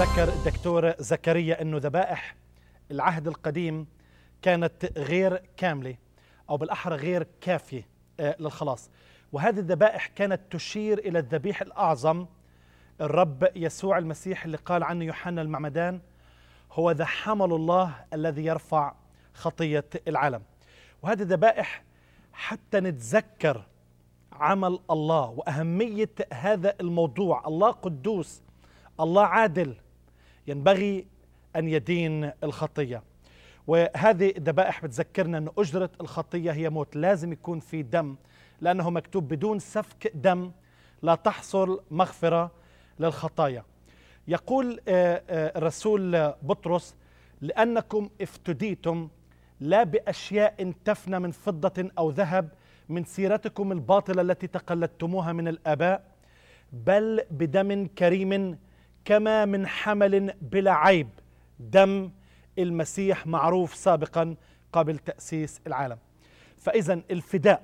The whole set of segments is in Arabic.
ذكر الدكتور زكريا أنه ذبائح العهد القديم كانت غير كاملة أو بالأحرى غير كافية آه، للخلاص وهذه الذبائح كانت تشير إلى الذبيح الأعظم الرب يسوع المسيح اللي قال عنه يوحنا المعمدان هو ذا حمل الله الذي يرفع خطية العالم وهذه الذبائح حتى نتذكر عمل الله وأهمية هذا الموضوع الله قدوس الله عادل ينبغي أن يدين الخطية وهذه الذبائح بتذكرنا أن أجرة الخطية هي موت لازم يكون في دم لأنه مكتوب بدون سفك دم لا تحصل مغفرة للخطايا يقول الرسول آه، آه، بطرس لأنكم افتديتم لا بأشياء تفنى من فضة أو ذهب من سيرتكم الباطلة التي تقلدتموها من الآباء بل بدم كريم كما من حمل بلا عيب دم المسيح معروف سابقا قبل تأسيس العالم فإذا الفداء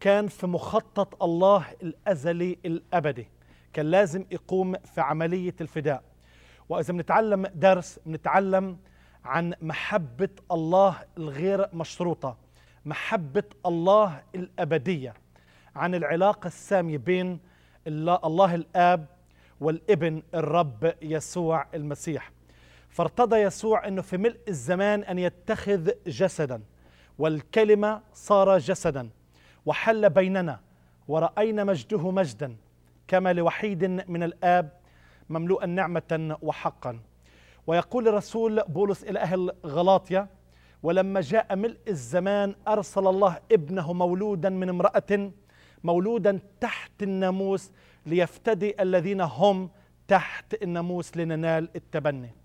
كان في مخطط الله الأزلي الأبدي كان لازم يقوم في عملية الفداء وإذا بنتعلم درس بنتعلم عن محبة الله الغير مشروطة محبة الله الأبدية عن العلاقة السامية بين الله الآب والابن الرب يسوع المسيح فارتضى يسوع أنه في ملء الزمان أن يتخذ جسدا والكلمة صار جسدا وحل بيننا ورأينا مجده مجدا كما لوحيد من الآب مملوءا نعمة وحقا ويقول الرسول بولس إلى أهل غلاطيا ولما جاء ملء الزمان أرسل الله ابنه مولودا من امرأة مولودا تحت الناموس ليفتدي الذين هم تحت الناموس لننال التبني